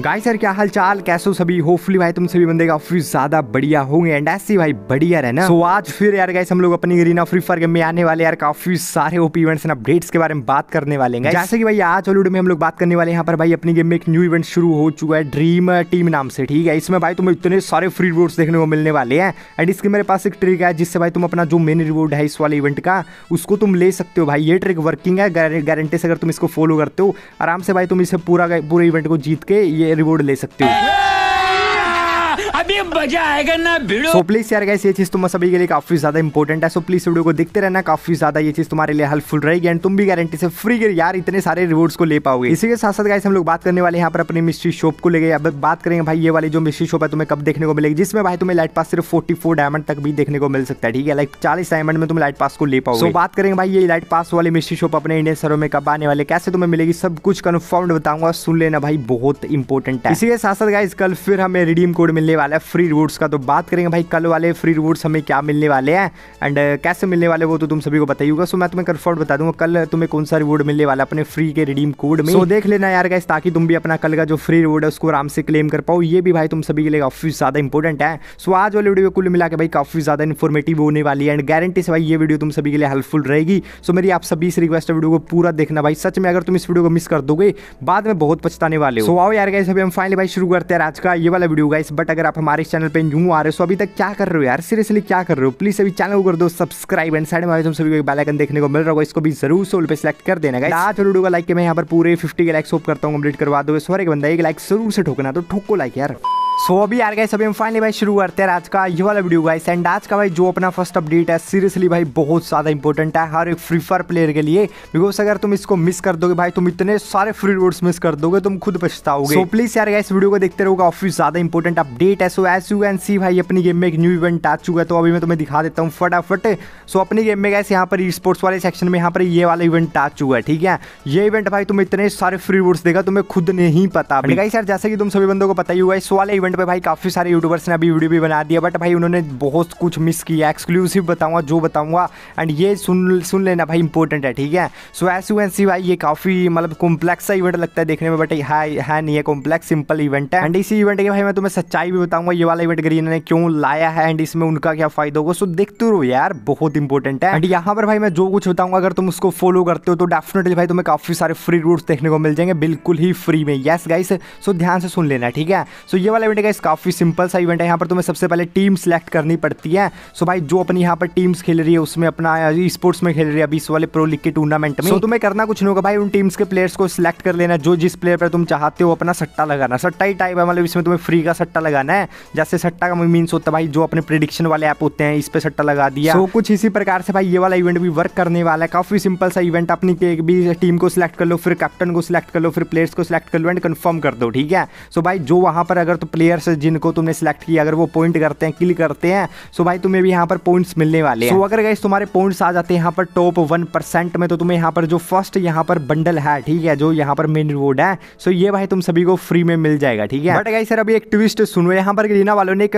गाय sir क्या हाल चाल कैसे हो सभी होपफुली भाई तुम सभी बंदे काफी ज्यादा बढ़िया होंगे एंड ऐसे भाई बढ़िया रहना तो so, आज फिर यार गाइस हम लोग अपनी गरीना फ्री फायर गेम में आने वाले यार काफी सारे ओपी इवेंट्स एंड अपडेट्स के बारे में बात करने वाले हैं जैसे कि भाई आज हॉलीवुड में हम लोग बात करने वाले यहाँ पर भाई अपनी गेम में एक न्यू इवेंट शुरू हो चुका है ड्रीम टीम नाम से ठीक है इसमें भाई तुम्हें इतने सारे फ्री रिवॉर्ड्स देखने को मिलने वाले हैं एंड इसके मेरे पास एक ट्रिक है जिससे भाई तुम अपना जो मेन रिवॉर्ड है इस वाले इवेंट का उसको तुम ले सकते हो भाई ये ट्रिक वर्किंग है गारंटी से अगर तुम इसको फॉलो करते हो आराम से भाई तुम इसे पूरा पूरे इवेंट को जीत के ये रिवॉर्ड ले सकते हो अभी ना सो प्लीज यार गाइस ये चीज तुम सभी के लिए काफी ज्यादा इंपॉर्टेंट है सो प्लीज वीडियो को देखते रहना काफी ज्यादा ये चीज तुम्हारे लिए हेल्पफुल रहेगी एंड तुम भी गारंटी से फ्री यार इतने सारे रिवॉर्ड्स को ले पाओगे इसी के साथ साथ गाइस हम लोग बात करने वाले यहाँ पर अपनी मिस्ट्री शॉप को लेकर अब बात करेंगे भाई ये वाली जो मिस्ट्री शॉप है तुम्हें कब देखने को मिलेगी जिसमें भाई तुम्हें लाइट पास सिर्फ फोर्टी डायमंड तक भी देखने को मिल सकता है ठीक है लाइक चालीस डायमंड में तुम लाइट पास को ले पाओगे सो बात करेंगे भाई ये लाइट पास वाली मिस्ट्री शॉप अपने इंडियन सरों में कब आने वाले कैसे तुम्हें मिलेगी सब कुछ कन्फर्म्ड बताऊंगा सुन लेना भाई बहुत इंपॉर्टेंट है इसी के साथ साथ गाइस कल फिर हमें रिडीम कोड मिलने वाला है है फ्री रूट्स का तो बात करेंगे भाई कल वाले फ्री रूट्स हमें क्या मिलने वाले हैं एंड uh, कैसे मिलने वाले वो तो तुम सभी को बताइएगा सो मैं तुम्हें कन्फर्म बता दूंगा कल तुम्हें कौन सा रिवॉर्ड मिलने वाला अपने फ्री के रिडीम कोड में सो देख लेना यार गाइस ताकि तुम भी अपना कल का जो फ्री रिवॉर्ड है उसको आराम से क्लेम कर पाओ ये भी भाई तुम सभी के लिए काफ़ी ज़्यादा इंपॉर्टेंट है सो आज वाली वीडियो कुल मिला के भाई काफ़ी ज़्यादा इन्फॉर्मेटिव होने वाली है एंड गारंटी से भाई ये वीडियो तुम सभी के लिए हेल्पफुल रहेगी सो मेरी आप सभी इस रिक्वेस्ट वीडियो को पूरा देखना भाई सच में अगर तुम इस वीडियो को मिस कर दोगे बाद में बहुत पछताने वाले हो सो आओ यार गाइस अभी हम फाइनली भाई शुरू करते हैं आज का ये वाला वीडियो गाइस बट अगर आप हमारे चैनल पे न्यू आ रहे हो अभी तक क्या कर रहे हो यार सीरियसली क्या कर रहे हो प्लीज अभी चैनल को कर दो सब्सक्राइब एंड साइड में तुम तो सभी को एक बेल आइकन देखने को मिल रहा होगा इसको भी जरूर सोल पे सिलेक्ट कर देना गाइस आज वीडियो का लाइक के मैं यहाँ पर पूरे फिफ्टी के लाइक्स होप करता हूँ कंप्लीट करवा दो सॉरी बंदा एक लाइक जरूर से ठोकना तो ठोको लाइक यार सो so, अभी यार गाइस अभी हम फाइनली भाई शुरू करते हैं आज का ये वाला वीडियो गाइस एंड आज का भाई जो अपना फर्स्ट अपडेट है सीरियसली भाई बहुत ज़्यादा इंपॉर्टेंट है हर एक फ्री फायर प्लेयर के लिए बिकॉज अगर तुम इसको मिस कर दोगे भाई तुम इतने सारे फ्री रोड्स मिस कर दोगे तुम खुद पछताओगे सो so, प्लीज यार गाइस वीडियो को देखते रहोगे ऑफिस ज़्यादा इंपॉर्टेंट अपडेट है so S U N C भाई अपनी गेम में एक न्यू इवेंट आ चुका है तो अभी मैं तुम्हें दिखा देता हूँ फटाफट सो अपनी गेम में गैस यहाँ पर ई स्पोर्ट्स वाले सेक्शन में यहाँ पर ये वाला इवेंट आ चुका है ठीक है ये इवेंट भाई तुम इतने सारे फ्री रोड्स देगा तुम्हें खुद नहीं पता गाइस यार जैसे कि तुम सभी बंदों को पता ही हुआ इस वाले इवेंट इवेंट पे भाई काफ़ी सारे यूट्यूबर्स ने अभी वीडियो भी बना दिया बट भाई उन्होंने बहुत कुछ मिस किया एक्सक्लूसिव बताऊंगा जो बताऊंगा एंड ये सुन सुन लेना भाई इंपॉर्टेंट है ठीक है so S U N C भाई ये काफ़ी मतलब कॉम्प्लेक्स सा इवेंट लगता है देखने में बट है, है नहीं है कॉम्प्लेक्स सिंपल इवेंट है एंड इसी इवेंट के भाई मैं तुम्हें सच्चाई भी बताऊंगा ये वाला इवेंट ग्रीन ने क्यों लाया है एंड इसमें उनका क्या फायदा होगा सो देखते रहो यार बहुत इंपॉर्टेंट है एंड यहाँ पर भाई मैं जो कुछ बताऊंगा अगर तुम उसको फॉलो करते हो तो डेफिनेटली भाई तुम्हें काफ़ी सारे फ्री रूट्स देखने को मिल जाएंगे बिल्कुल ही फ्री में यस गाइस सो ध्यान से सुन लेना ठीक है सो ये वाला इवेंट है काफ़ी सिंपल सा इवेंट है यहाँ पर तुम्हें सबसे पहले टीम सेलेक्ट करनी पड़ती है सो भाई जो अपनी यहाँ पर टीम्स खेल रही है उसमें अपना स्पोर्ट्स में खेल रही है अभी इस वाले प्रो लीग के टूर्नामेंट में so, तो तुम्हें करना कुछ नहीं होगा भाई उन टीम्स के प्लेयर्स को सिलेक्ट कर लेना जो जिस प्लेयर पर तुम चाहते हो अपना सट्टा लगाना सट्टा ही टाइप है मतलब इसमें तुम्हें फ्री का सट्टा लगाना है जैसे सट्टा का मीन्स होता है भाई जो अपने प्रिडिक्शन वाले ऐप होते हैं इस पर सट्टा लगा दिया तो कुछ इसी प्रकार से भाई ये वाला इवेंट भी वर्क करने वाला है काफ़ी सिंपल सा इवेंट अपनी भी टीम को सिलेक्ट कर लो फिर कैप्टन को सिलेक्ट कर लो फिर प्लेयर्स को सिलेक्ट कर लो एंड कंफर्म कर दो ठीक है सो भाई जो वहां पर अगर तो प्लेयर प्लेयर्स जिनको तुमने सेलेक्ट किया अगर वो पॉइंट करते हैं किल करते हैं सो भाई तुम्हें भी यहाँ पर पॉइंट्स मिलने वाले हैं सो अगर गई तुम्हारे पॉइंट्स आ जाते हैं यहाँ पर टॉप वन परसेंट में तो तुम्हें यहाँ पर जो फर्स्ट यहाँ पर बंडल है ठीक है जो यहाँ पर मेन रोड है सो ये भाई तुम सभी को फ्री में मिल जाएगा ठीक है बट गाई सर अभी एक ट्विस्ट सुनो यहाँ पर रीना वालों ने एक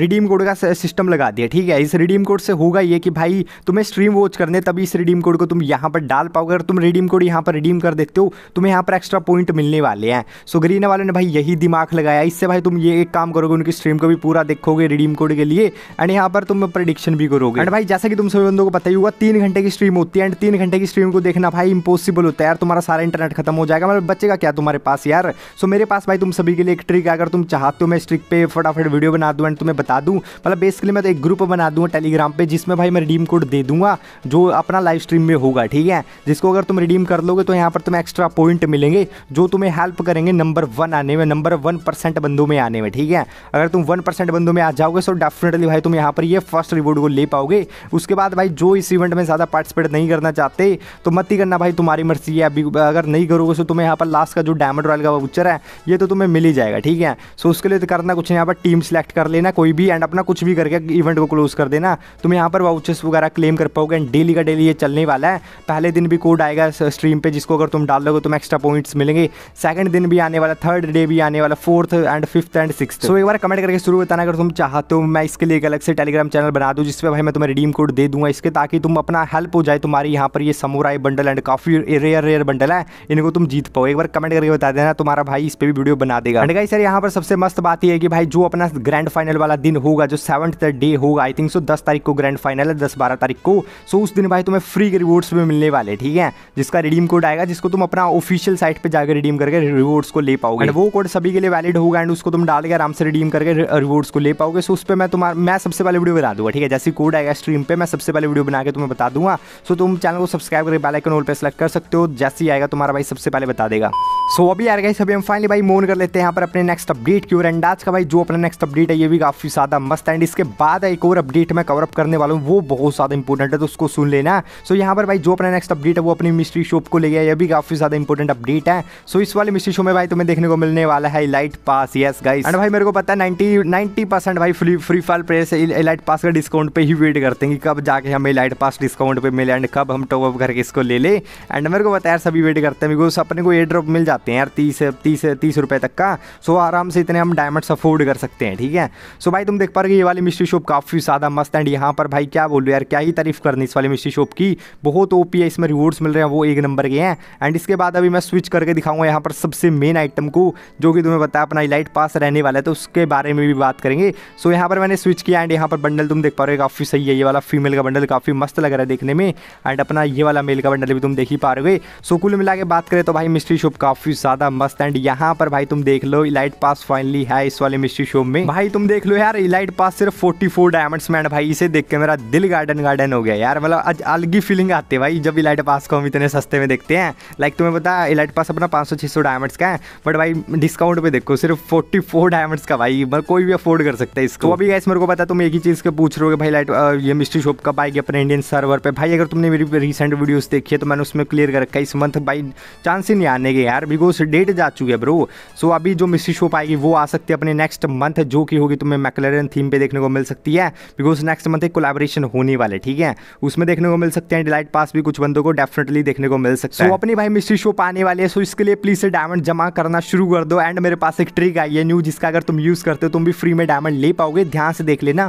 रिडीम कोड का सिस्टम लगा दिया ठीक है इस रिडीम कोड से होगा ये कि भाई तुम्हें स्ट्रीम वॉच करने तभी इस रिडीम कोड को तुम यहाँ पर डाल पाओगे अगर तुम रिडीम कोड यहाँ पर रिडीम कर देते हो तुम्हें यहाँ पर एक्स्ट्रा पॉइंट मिलने वाले हैं सो गरीना वालों ने भाई यही दिमाग लगाया इससे भाई तुम ये ये एक काम करोगे उनकी स्ट्रीम को भी पूरा देखोगे रिडीम कोड के लिए एंड यहाँ पर तुम प्रडिक्शन भी करोगे एंड भाई जैसा कि तुम सभी बंदों को पता ही होगा तीन घंटे की स्ट्रीम होती है एंड तीन घंटे की स्ट्रीम को देखना भाई इंपॉसिबल होता है यार तुम्हारा सारा इंटरनेट खत्म हो जाएगा मतलब बच्चे का क्या तुम्हारे पास यार सो मेरे पास भाई तुम सभी के लिए एक ट्रिक है अगर तुम चाहते हो मैं इस ट्रिक पे फटाफट वीडियो बना दूँ एंड तुम्हें बता दूँ मतलब बेसिकली मैं तो एक ग्रुप बना दूँ टेलीग्राम पर जिसमें भाई मैं रिडीम कोड दे दूंगा जो अपना लाइव स्ट्रीम में होगा ठीक है जिसको अगर तुम रिडीम कर लोगे तो यहाँ पर तुम्हें एक्स्ट्रा पॉइंट मिलेंगे जो तुम्हें हेल्प करेंगे नंबर वन आने में नंबर वन परसेंट बंदों में आने आने में ठीक है अगर तुम वन परसेंट बंदों में आ जाओगे सो डेफिनेटली भाई तुम यहाँ पर ये फर्स्ट रिवॉर्ड को ले पाओगे उसके बाद भाई जो इस इवेंट में ज़्यादा पार्टिसिपेट नहीं करना चाहते तो मत ही करना भाई तुम्हारी मर्जी है अभी अगर नहीं करोगे तो तुम्हें यहाँ पर लास्ट का जो डायमंड रॉयल का वाउचर है ये तो तुम्हें मिल ही जाएगा ठीक है सो उसके लिए तो करना कुछ यहाँ पर टीम सेलेक्ट कर लेना कोई भी एंड अपना कुछ भी करके इवेंट को क्लोज कर देना तुम यहाँ पर वाउचर्स वगैरह क्लेम कर पाओगे एंड डेली का डेली ये चलने वाला है पहले दिन भी कोड आएगा स्ट्रीम पर जिसको अगर तुम डाल लोगे तुम्हें एक्स्ट्रा पॉइंट्स मिलेंगे सेकंड दिन भी आने वाला थर्ड डे भी आने वाला fourth and fifth and six so एक बार कमेंट करके शुरू बताना अगर तुम चाहते हो तो मैं इसके लिए एक अलग से टेलीग्राम चैनल बना दूँ जिसपे भाई मैं तुम्हें रिडीम कोड दे दूंगा इसके ताकि तुम अपना हेल्प हो जाए तुम्हारी यहाँ पर ये समुराई बंडल एंड काफी रेयर रेयर बंडल है इनको तुम जीत पाओ एक बार कमेंट करके बता देना तुम्हारा भाई इस पर भी वीडियो बना देगा एंड गाइस सर यहाँ पर सबसे मस्त बात यह है कि भाई जो अपना ग्रैंड फाइनल वाला दिन होगा जो सेवंथ डे होगा आई थिंक सो दस तारीख को ग्रैंड फाइनल है दस बारह तारीख को सो उस दिन भाई तुम्हें फ्री रिवॉर्ड्स भी मिलने वाले ठीक है जिसका रिडीम कोड आएगा जिसको तुम अपना ऑफिशियल साइट पर जाकर रिडीम करके रिवॉर्ड्स को ले पाओगे वो कोड सभी के लिए वैलिड होगा एंड उसको तुम डाल के आराम से रिडीम करके रिवॉर्ड्स को ले पाओगे सो उस पर मैं तुम्हारा मैं सबसे पहले वीडियो बता दूंगा ठीक है जैसे कोड आएगा स्ट्रीम पे मैं सबसे पहले वीडियो बना के तुम्हें बता दूंगा सो तुम चैनल को सब्सक्राइब करके बेल आइकन ऑल पर सेलेक्ट कर सकते हो जैसे ही आएगा तुम्हारा भाई सबसे पहले बता देगा सो अभी आएगा सभी हम फाइनली भाई मोन कर लेते हैं यहाँ पर अपने नेक्स्ट अपडेट की और एंड आज का भाई जो अपना नेक्स्ट अपडेट है ये भी काफ़ी ज़्यादा मस्त एंड इसके बाद एक और अपडेट मैं कवरअप करने वाला हूँ वो बहुत ज़्यादा इंपॉर्टेंट है तो उसको सुन लेना सो यहाँ पर भाई जो अपना नेक्स्ट अपडेट है वो अपनी मिस्ट्री शॉप को ले गया ये भी काफ़ी ज़्यादा इंपॉर्टेंट अपडेट है सो इस वाले मिस्ट्री शो में भाई तुम्हें देखने को मिलने वाला है light pass yes guys price and भाई मेरे को पता है नाइन्टी नाइन्टी परसेंट भाई फ्री फ्री फायर प्लेयर से एलाइट पास का डिस्काउंट पे ही वेट करते हैं कि कब जाके हमें एलाइट पास डिस्काउंट पे मिले एंड कब हम टॉप अप करके इसको ले ले एंड मेरे को पता है यार सभी वेट करते हैं बिकॉज अपने को एयर ड्रॉप मिल जाते हैं यार तीस तीस तीस रुपये तक का सो आराम से इतने हम डायमंड्स अफोर्ड कर सकते हैं ठीक है सो भाई तुम देख पा रहे ये वाली मिस्ट्री शॉप काफ़ी ज़्यादा मस्त एंड यहाँ पर भाई क्या बोलो यार क्या ही तारीफ करनी इस वाली मिस्ट्री शॉप की बहुत ओ है इसमें रिवॉर्ड्स मिल रहे हैं वो एक नंबर के हैं एंड इसके बाद अभी मैं स्विच करके दिखाऊंगा यहाँ पर सबसे मेन आइटम को जो कि तुम्हें बताया अपना इलाइट पास रहे रहने वाला है तो उसके बारे में भी बात करेंगे सो यहाँ पर मैंने स्विच किया एंड यहाँ पर बंडल तुम देख पा रहे हो काफ़ी सही है ये वाला फीमेल का बंडल काफ़ी मस्त लग रहा है देखने में एंड अपना ये वाला मेल का बंडल भी तुम देख ही पा रहे सो कुल मिला के बात करें तो भाई मिस्ट्री शॉप काफ़ी ज़्यादा मस्त एंड यहाँ पर भाई तुम देख लो इलाइट पास फाइनली है इस वाले मिस्ट्री शॉप में भाई तुम देख लो यार इलाइट पास सिर्फ फोर्टी फोर डायमंड्स में भाई इसे देख के मेरा दिल गार्डन गार्डन हो गया यार मतलब आज अलग ही फीलिंग आती है भाई जब इलाइट पास को हम इतने सस्ते में देखते हैं लाइक तुम्हें पता इलाइट पास अपना पाँच सौ डायमंड्स का है बट भाई डिस्काउंट पे देखो सिर्फ फोर्टी फोर डायमंड्स का भाई मैं मतलब कोई भी अफोर्ड कर सकता है इसको तो अभी गैस मेरे को पता तुम एक ही चीज़ के पूछ रहे हो भाई लाइट ये मिस्ट्री शॉप कब आएगी अपने इंडियन सर्वर पे भाई अगर तुमने मेरी रिसेंट वीडियोस देखी है तो मैंने उसमें क्लियर कर रखा है इस मंथ भाई चांस ही नहीं आने के यार बिकॉज डेट जा चुकी है ब्रो सो अभी जो मिस्ट्री शॉप आएगी वो आ सकती है अपने नेक्स्ट मंथ जो कि होगी तुम्हें मैकलरन थीम पे देखने को मिल सकती है बिकॉज नेक्स्ट मंथ एक कोलाबोरेशन होने वाले ठीक है उसमें देखने को मिल सकते हैं डिलाइट पास भी कुछ बंदों को डेफिनेटली देखने को मिल सकता है अपनी भाई मिस्ट्री शॉप आने वाले हैं सो इसके लिए प्लीज डायमंड जमा करना शुरू कर दो एंड मेरे पास एक ट्रिक आई है न्यू जिसका अगर तुम यूज़ करते हो तुम भी फ्री में डायमंड ले पाओगे ध्यान से देख लेना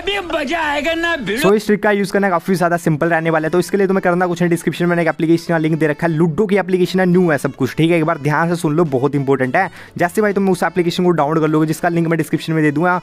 अभी सो इस ट्रिक का यूज करना काफी ज्यादा सिंपल रहने वाला है तो इसके लिए तुम्हें करना कुछ डिस्क्रिप्शन में एक एप्लीकेशन का लिंक दे रखा है लूडो की एप्लीकेशन है न्यू है सब कुछ ठीक है एक बार ध्यान से सुन लो बहुत इंपॉर्टेंट है जैसे भाई तुम उस एप्लीकेशन को डाउनलोड कर लोगे जिसका लिंक मैं डिस्क्रिप्शन में दे दूंगा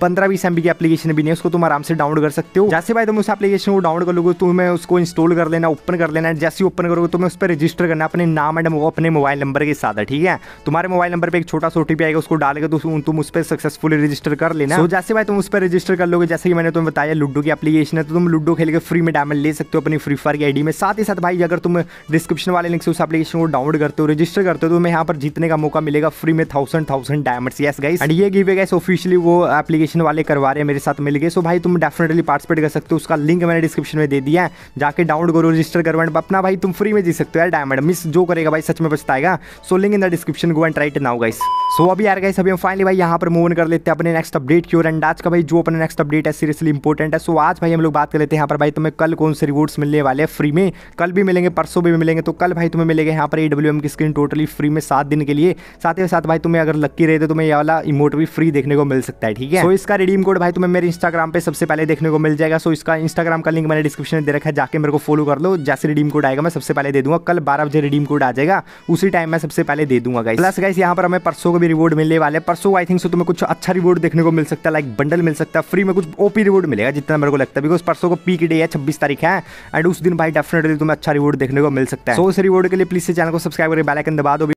पंद्रह बीस एमबी की एप्लीकेशन भी नहीं उसको तुम आराम से डाउनलोड कर सकते हो जैसे भाई तुम उस एप्लीकेशन को डाउनलोड कर लोगे तुम्हें उसको इंस्टॉल कर लेना ओपन कर लेना जैसे ओपन करोगे तुम्हें उस पर रजिस्टर करना अपने नाम एंड अपने मोबाइल नंबर के साथ है ठीक है तुम्हारे मोबाइल नंबर पर एक छोटा सा ओटीपी आएगा उसको डालेगा तो तुम उस पर सक्सेसफुली रजिस्टर कर लेना जैसे भाई तुम उस पर रजिस्टर कर लोगे जैसे कि मैंने तुम्हें बताया लूडो की एप्लीकेशन है तो तुम लूडो खेल के फ्री में डायमंड ले सकते हो अपनी फ्री फायर की आईडी में साथ ही साथ भाई अगर तुम डिस्क्रिप्शन वाले लिंक से उस एप्लीकेशन को डाउनलोड करते हो रजिस्टर करते हो तो तुम्हें यहाँ पर जीतने का मौका मिलेगा फ्री में thousand thousand diamonds yes guys and ये गिवे गाइस ऑफिशियली वो एप्लीकेशन वाले करवा रहे हैं मेरे साथ गए सो भाई तुम डेफिनेटली पार्टिसिपेट कर सकते हो उसका लिंक मैंने डिस्क्रिप्शन में दे दिया है जाके डाउनलोड करो रजिस्टर एंड अपना भाई तुम फ्री में जी सकते हो यार डायमंड मिस जो करेगा भाई सच में बचताएगा so link in the description go and right now guys so अभी यार गाइस अभी हम फाइनली भाई यहाँ पर मूव कर लेते हैं अपने नेक्स्ट अपडेट की ओर एंड आज का भाई जो अपने नेक्स्ट नेक्स्ट अपडेट है सीरियसली इंपॉर्टेंट है सो आज भाई हम लोग बात कर लेते हैं यहाँ पर भाई तुम्हें कल कौन से रिवॉर्ड्स मिलने वाले हैं फ्री में कल भी मिलेंगे परसों भी मिलेंगे तो कल भाई तुम्हें मिलेगा यहाँ पर ए डब्ल्यू एम की स्क्रीन टोटली फ्री में सात दिन के लिए साथ ही साथ भाई तुम्हें अगर लक्की रहे तो तुम्हें ये वाला इमोट भी फ्री देखने को मिल सकता है ठीक है तो इसका रिडीम कोड भाई तुम्हें मेरे इंस्टाग्राम पर सबसे पहले देखने को मिल जाएगा सो इसका इंस्टाग्राम का लिंक मैंने डिस्क्रिप्शन में दे रखा है जाके मेरे को फॉलो कर लो जैसे रिडीम कोड आएगा मैं सबसे पहले दे दूंगा कल बारह बजे रिडीम कोड आ जाएगा उसी टाइम मैं सबसे पहले दे दूंगा गाइस प्लस गाइस यहाँ पर हमें परसों को भी रिवॉर्ड मिलने वाले परसों आई थिंक सो तुम्हें कुछ अच्छा रिवॉर्ड देखने को मिल सकता है लाइक बंडल मिल सकता है फ्री ओपी में कुछ ओपी रिवॉर्ड मिलेगा जितना मेरे को लगता है बिकॉज परसों को पी की डे है छब्बीस तारीख है एंड उस दिन भाई डेफिनेटली तुम्हें अच्छा रिवॉर्ड देखने को मिल सकता है सो इस रिवॉर्ड के लिए प्लीज से चैनल को सब्सक्राइब करके बैलाइकन दबा दो